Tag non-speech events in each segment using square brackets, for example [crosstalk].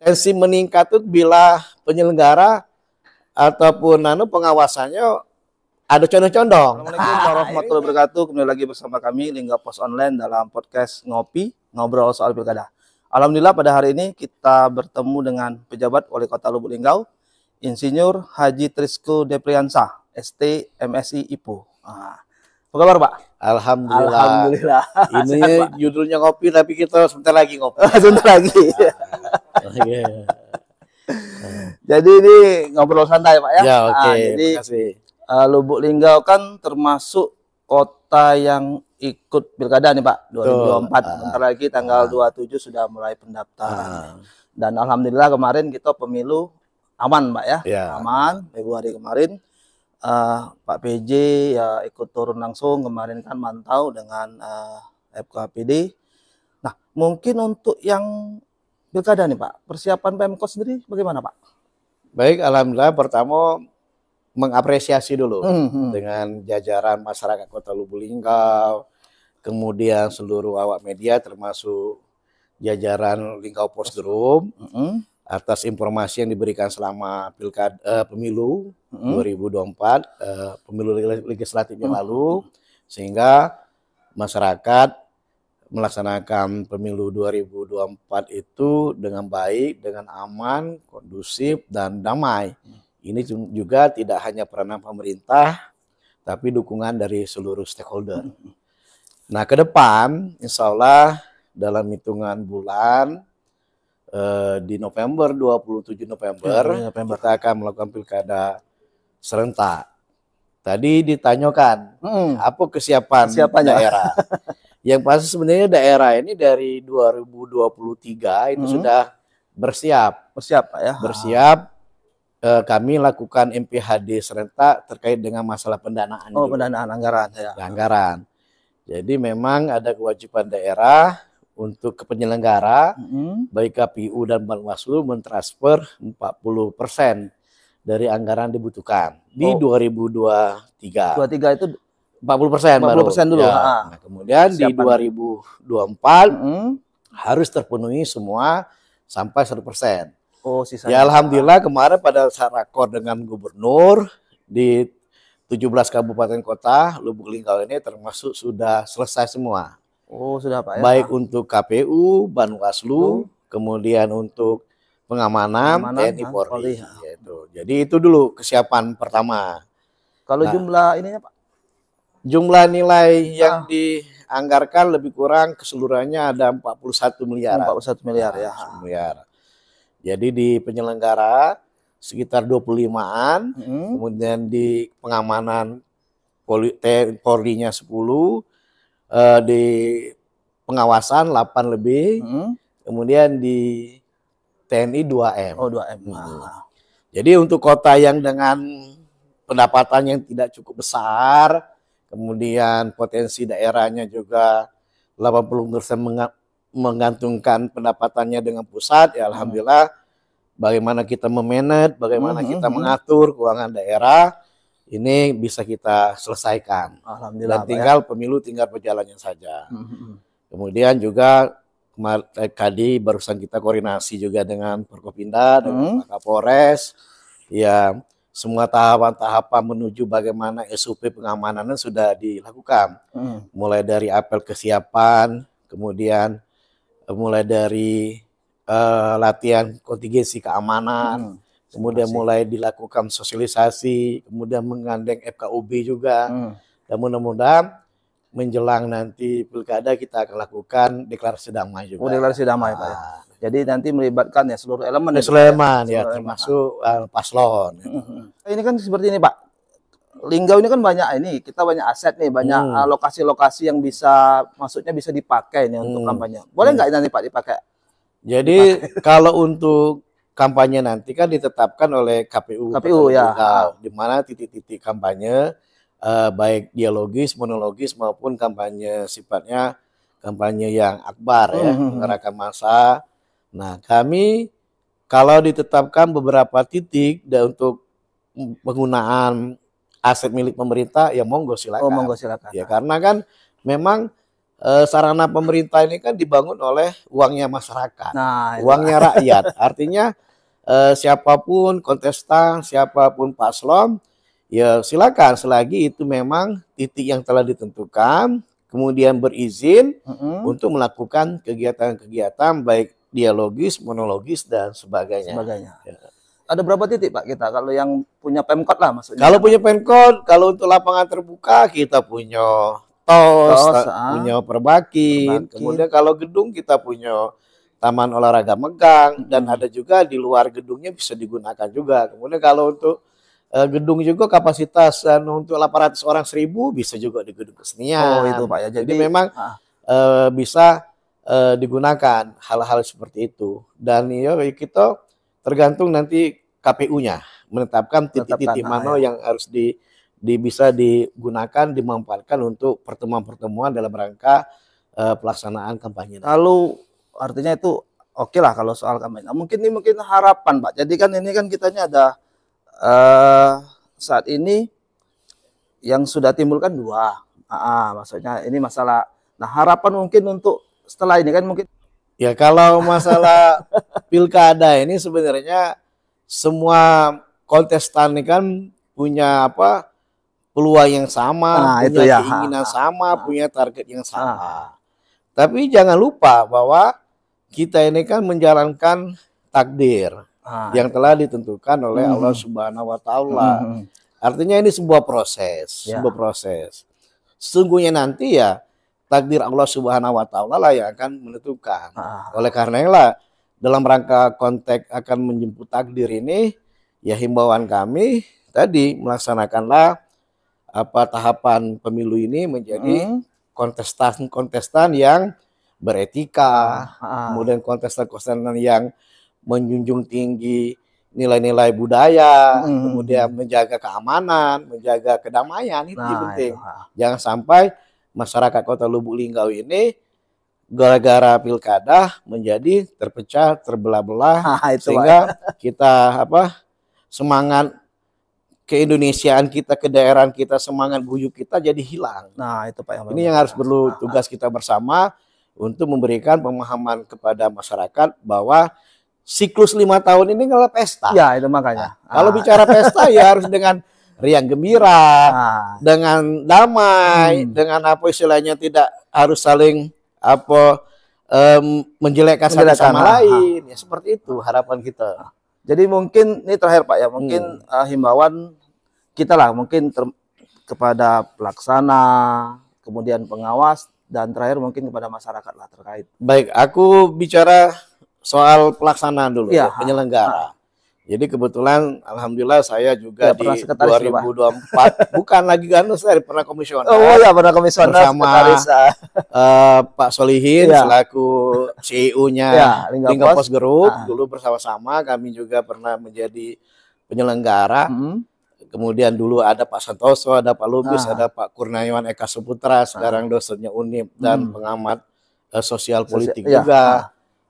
tensi meningkat itu bila penyelenggara ataupun nano pengawasannya ada condong-condong. Assalamualaikum warahmatullahi wabarakatuh. Kembali lagi bersama kami Lingga Pos Online dalam podcast Ngopi Ngobrol Soal Pilkada. Alhamdulillah pada hari ini kita bertemu dengan pejabat Wali Kota Lubuk Linggau, Insinyur Haji Trisku Depriansa, ST MSI IPU. Ah. apa kabar Pak? Alhamdulillah. Alhamdulillah. Ini Sehat, judulnya ngopi tapi kita sebentar lagi ngopi. [laughs] sebentar lagi. [laughs] Oh, iya. Jadi ini ngobrol santai Pak ya. Ya Okay. Nah, jadi Uh, Lubuk Linggau kan termasuk kota yang ikut pilkada nih Pak 2024. Tuh. Ah. Bentar lagi tanggal ah. uh. 27 sudah mulai pendaftaran. Uh. Dan alhamdulillah kemarin kita pemilu aman Pak ya. ya. Aman Februari kemarin. Uh, Pak PJ ya ikut turun langsung kemarin kan mantau dengan uh, eh, FKPD. Nah, mungkin untuk yang pilkada nih Pak. Persiapan Pemkot sendiri bagaimana Pak? Baik, alhamdulillah pertama mengapresiasi dulu mm -hmm. dengan jajaran masyarakat Kota Lubulingkau, kemudian seluruh awak media termasuk jajaran Lingkau Posdrum mm -hmm. atas informasi yang diberikan selama pilkada eh, pemilu mm -hmm. 2024 eh, pemilu legislatif yang -hmm. lalu sehingga masyarakat melaksanakan pemilu 2024 itu dengan baik, dengan aman, kondusif, dan damai. Ini juga tidak hanya peranan pemerintah, tapi dukungan dari seluruh stakeholder. Nah ke depan, insya Allah dalam hitungan bulan, eh, di November, 27 November, ya, November, kita akan melakukan pilkada serentak. Tadi ditanyakan, hmm. apa kesiapan Siapanya? daerah. [laughs] Yang pasti sebenarnya daerah ini dari 2023 itu hmm. sudah bersiap. Bersiap, Pak ya. Bersiap eh, kami lakukan MPHD serentak terkait dengan masalah pendanaan. Oh, juga. pendanaan anggaran ya. Anggaran. Jadi memang ada kewajiban daerah untuk kepenyelenggara penyelenggara mm-hmm. baik KPU dan Bawaslu mentransfer 40% dari anggaran dibutuhkan di oh. 2023. 23 itu empat puluh persen 40 persen dulu. Ya. Nah, kemudian Siapan. di 2024 hmm. harus terpenuhi semua sampai 100 persen. Oh, sisanya. Ya alhamdulillah apa? kemarin pada saat rakor dengan gubernur di tujuh belas kabupaten kota Lubuk Linggau ini termasuk sudah selesai semua. Oh, sudah Pak ya. Baik untuk KPU, Banwaslu, oh. kemudian untuk pengamanan, pengamanan ya, TNI Polri. Polri. Ya, itu. Jadi itu dulu kesiapan pertama. Kalau nah, jumlah ininya Pak Jumlah nilai yang ah. dianggarkan lebih kurang keseluruhannya ada 41 miliar. 41 miliar ya. miliar. Jadi di penyelenggara sekitar 25-an, hmm. kemudian di pengamanan Polri-nya 10, eh, di pengawasan 8 lebih, hmm. kemudian di TNI 2M. Oh, 2M. Hmm. Ah. Jadi untuk kota yang dengan pendapatan yang tidak cukup besar, kemudian potensi daerahnya juga 80% menggantungkan pendapatannya dengan pusat ya alhamdulillah bagaimana kita memanage, bagaimana hmm, kita hmm, hmm. mengatur keuangan daerah ini bisa kita selesaikan. Alhamdulillah. Dan ya. tinggal ya. pemilu tinggal berjalannya saja. Kemudian juga eh, tadi barusan kita koordinasi juga dengan Perkopinda, dengan Kapolres, ya semua tahapan-tahapan menuju bagaimana SOP pengamanannya sudah dilakukan. Hmm. Mulai dari apel kesiapan, kemudian eh, mulai dari uh, latihan kontingensi keamanan, hmm. kemudian Masih. mulai dilakukan sosialisasi, kemudian menggandeng FKUB juga. Hmm. Dan mudah-mudahan menjelang nanti pilkada kita akan lakukan deklarasi damai juga. Oh, deklarasi damai, Pak. Ya? Ah. Jadi nanti melibatkan ya seluruh elemen. Ya, seluruh elemen ya, seluruh termasuk elemen. Uh, paslon. [laughs] Ini kan seperti ini Pak. Linggau ini kan banyak ini, kita banyak aset nih, banyak hmm. Eh, lokasi-lokasi hmm. yang bisa, maksudnya bisa dipakai nih untuk hmm. kampanye. Boleh hmm. nggak hmm. nanti Pak dipakai? Jadi dipakai. [laughs] kalau untuk kampanye nanti kan ditetapkan oleh KPU. KPU ya. di mana titik-titik kampanye uh, baik dialogis, monologis maupun kampanye sifatnya kampanye yang akbar ya, mengerahkan hmm. massa Nah, kami kalau ditetapkan beberapa titik dan untuk penggunaan aset milik pemerintah ya monggo silakan. Oh, monggo silakan. Ya, karena kan memang e, sarana pemerintah ini kan dibangun oleh uangnya masyarakat. Nah, uangnya rakyat. [laughs] Artinya e, siapapun kontestan, siapapun paslon ya silakan selagi itu memang titik yang telah ditentukan kemudian berizin mm -hmm. untuk melakukan kegiatan-kegiatan baik dialogis, monologis dan sebagainya. Sebagainya. Ya. Ada berapa titik Pak kita kalau yang punya pemkot lah maksudnya? Kalau punya pemkot, kalau untuk lapangan terbuka kita punya tos, tos ah. punya perbakin. Kemudian kalau gedung kita punya taman olahraga Megang hmm. dan ada juga di luar gedungnya bisa digunakan juga. Kemudian kalau untuk eh, gedung juga kapasitas dan untuk 800 orang 1000 bisa juga di gedung kesenian. Oh itu Pak ya. Jadi, Jadi memang ah. Eh, bisa uh, digunakan hal-hal seperti itu dan ya kita tergantung nanti KPU-nya menetapkan titik-titik ah, mana ya. yang harus di, di bisa digunakan dimanfaatkan untuk pertemuan-pertemuan dalam rangka uh, pelaksanaan kampanye. Lalu artinya itu oke okay lah kalau soal kampanye. Nah, mungkin ini mungkin harapan Pak. Jadi kan ini kan kitanya ada uh, saat ini yang sudah timbulkan dua. Ah, ah, maksudnya ini masalah. Nah harapan mungkin untuk setelah ini kan mungkin ya kalau masalah [laughs] pilkada ini sebenarnya semua kontestan ini kan punya apa peluang yang sama, nah, punya itu ya. keinginan ah, sama, ha. Ah. punya target yang sama. ha. Ah. Tapi jangan lupa bahwa kita ini kan menjalankan takdir ha. yang telah ditentukan oleh hmm. Allah Subhanahu wa taala. Hmm. Artinya ini sebuah proses, ya. sebuah proses. Sesungguhnya nanti ya takdir Allah Subhanahu wa taala lah yang akan menentukan. Ah. Oleh karena itulah dalam rangka konteks akan menjemput takdir ini ya himbauan kami tadi melaksanakanlah apa tahapan pemilu ini menjadi hmm. kontestan-kontestan yang beretika, ah, ah. kemudian kontestan-kontestan yang menjunjung tinggi nilai-nilai budaya, hmm. kemudian menjaga keamanan, menjaga kedamaian itu nah, penting. Itu. Ah. Jangan sampai masyarakat kota Lubuk Linggau ini gara-gara pilkada menjadi terpecah, terbelah-belah [laughs] ah, sehingga [laughs] kita apa semangat keindonesiaan kita, ke daerah kita, semangat guyup kita jadi hilang. Nah, itu Pak yang Ini yang harus perlu ah, ah. tugas kita bersama untuk memberikan pemahaman kepada masyarakat bahwa siklus lima tahun ini adalah pesta. Ya, itu makanya. Nah, Kalau bicara pesta ya [laughs] harus dengan riang gembira, nah. dengan damai, hmm. dengan apa istilahnya tidak harus saling apa um, menjelekkan satu sama nah, lain. Ah. Ya seperti itu harapan kita. Jadi mungkin ini terakhir Pak ya, mungkin hmm. uh, himbauan kita lah mungkin ter kepada pelaksana, kemudian pengawas dan terakhir mungkin kepada masyarakat lah terkait. Baik, aku bicara soal pelaksanaan dulu ya, ya penyelenggara. ha. Ah. Jadi kebetulan alhamdulillah saya juga ya, di 2024 [laughs] bukan lagi Ganus, saya pernah komisioner. Oh iya pernah komisioner sama uh, ya. eh, Pak Solihin ya. selaku CEO-nya ya, Lingga, Lingga Pos, Pos Group nah. dulu bersama-sama kami juga pernah menjadi penyelenggara. Hmm. Kemudian dulu ada Pak Santoso, ada Pak Lubis, nah. ada Pak Kurniawan Eka Suputra, ah. sekarang dosennya Unip dan hmm. pengamat uh, sosial politik Sosial, juga.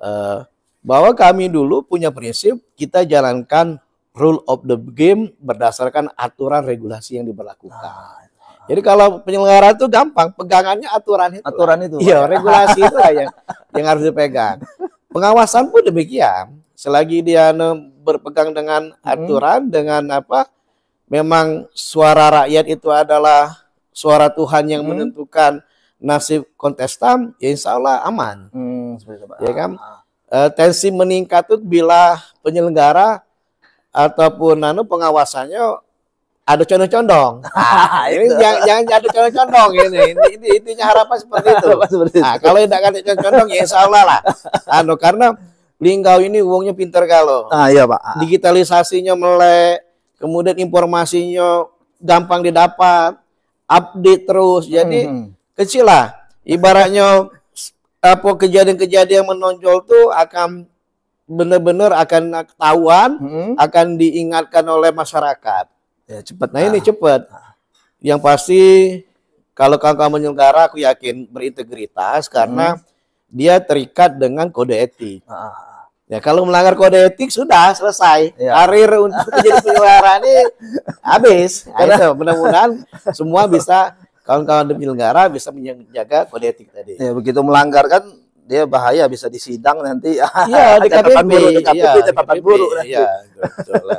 Ya. Uh, bahwa kami dulu punya prinsip kita jalankan rule of the game berdasarkan aturan regulasi yang diberlakukan. Ah. Jadi kalau penyelenggara itu gampang, pegangannya aturan itu. Aturan itu. Iya, ya. regulasi [laughs] itu yang yang harus dipegang. Pengawasan pun demikian. Selagi dia berpegang dengan hmm. aturan, hmm. dengan apa, memang suara rakyat itu adalah suara Tuhan yang hmm. menentukan nasib kontestan, ya insya Allah aman. Hmm, Ya kan? Ah eh, tensi meningkat itu bila penyelenggara ataupun nano pengawasannya ada condong-condong. [laughs] Ah, ini jangan, jangan ada condong-condong [laughs] ini. Ini intinya harapan seperti itu. seperti itu. Nah, kalau tidak ada condong-condong ya insya lah. [laughs] Anu karena Linggau ini uangnya pinter kalau. Ah iya pak. Ah. Digitalisasinya melek, kemudian informasinya gampang didapat, update terus. Jadi hmm. hmm. kecil lah. Ibaratnya apa kejadian-kejadian menonjol tuh akan benar-benar akan ketahuan, hmm. akan diingatkan oleh masyarakat. Ya, cepat. Nah, nah. ini ah. cepat. Yang pasti kalau kakak menyelenggara aku yakin berintegritas karena hmm. dia terikat dengan kode etik. Nah. Ya kalau melanggar kode etik sudah selesai. Ya. Karir untuk [laughs] jadi penyelenggara ini habis. ya, itu mudah semua bisa kawan-kawan di penyelenggara bisa menjaga kode etik tadi. Ya, begitu melanggar kan dia bahaya bisa disidang nanti. Iya, [laughs] di catatan buruk, di KPP, ya, catatan buruk iya, Tapi Ya,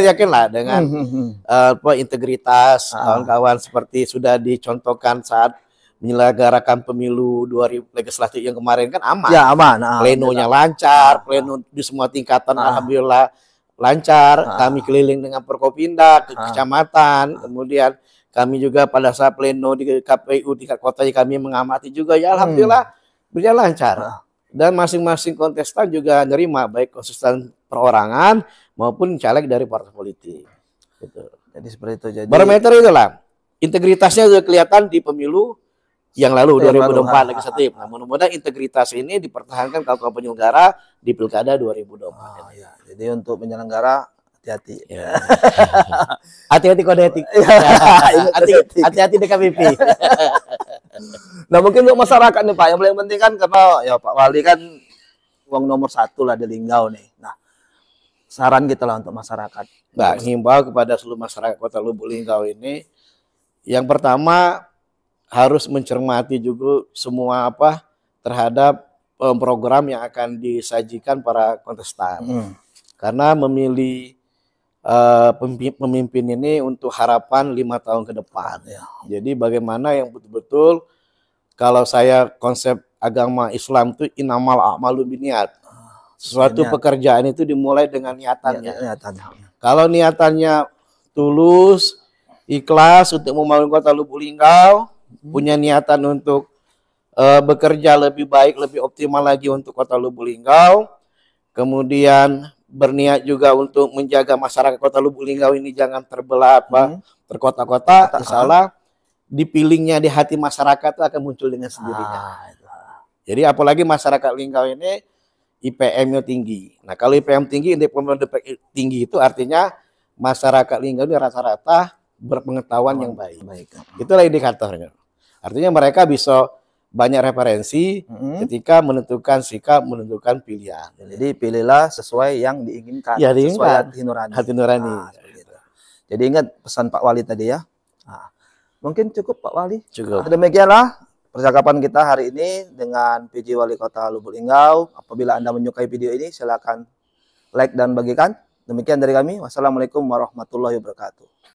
Tapi yakinlah dengan hmm, hmm, hmm. Eh, apa uh, integritas ah. kawan-kawan seperti sudah dicontohkan saat menyelenggarakan pemilu 2000 legislatif yang kemarin kan aman. Ya, aman. Nah, Plenonya lancar, nah, pleno di semua tingkatan nah, alhamdulillah lancar. Nah, Kami keliling dengan Perkopinda ke nah, kecamatan, kemudian kami juga pada saat pleno di KPU di kota kami mengamati juga ya alhamdulillah hmm. berjalan lancar. Ah. Dan masing-masing kontestan juga nerima baik konsisten perorangan maupun caleg dari partai politik. Gitu. Jadi seperti itu. Jadi barometer itulah integritasnya sudah kelihatan di pemilu yang lalu yang 2024 lagi legislatif. Ah, ah, nah, mudah-mudahan integritas ini dipertahankan kalau penyelenggara di Pilkada 2024. Oh, ya. Jadi untuk penyelenggara hati-hati. Iya. [laughs] Hati-hati kode etik. Iya. Nah, [laughs] hati-hati DKPP. [laughs] nah mungkin untuk masyarakat nih Pak, yang paling penting kan karena ya Pak Wali kan uang nomor satu lah di Linggau nih. Nah saran kita lah untuk masyarakat. Mbak, himbau kepada seluruh masyarakat Kota Lubuk Linggau ini, yang pertama harus mencermati juga semua apa terhadap eh, program yang akan disajikan para kontestan. Hmm. Karena memilih Eh, pemimpin ini untuk harapan lima tahun ke depan. Ya. Jadi bagaimana yang betul-betul kalau saya konsep agama Islam itu inamal amalu biniat. Suatu ya, pekerjaan itu dimulai dengan niatannya. Iya, niatannya. Kalau niatannya tulus, ikhlas untuk membangun kota Lubuk Linggau, hmm. punya niatan untuk uh, bekerja lebih baik, lebih optimal lagi untuk kota Lubuk Linggau. Kemudian berniat juga untuk menjaga masyarakat Kota Lubuk Linggau ini jangan terbelah apa hmm. terkota-kota ah, ah. salah dipilingnya di hati masyarakat akan muncul dengan sendirinya. Ah, Jadi apalagi masyarakat Linggau ini IPM-nya tinggi. Nah, kalau IPM tinggi, independen tinggi itu artinya masyarakat Linggau ini rata-rata berpengetahuan oh, yang baik. baik. Itulah indikatornya. Artinya mereka bisa banyak referensi mm-hmm. ketika menentukan sikap, menentukan pilihan. Jadi pilihlah sesuai yang diinginkan, ya, sesuai hati nurani. Hati nurani. Nah, Jadi ingat pesan Pak Wali tadi ya. Nah, mungkin cukup Pak Wali. Cukup. Nah, demikianlah percakapan kita hari ini dengan PJ Wali Kota Lubuk Linggau. Apabila Anda menyukai video ini, silakan like dan bagikan. Demikian dari kami. Wassalamualaikum warahmatullahi wabarakatuh.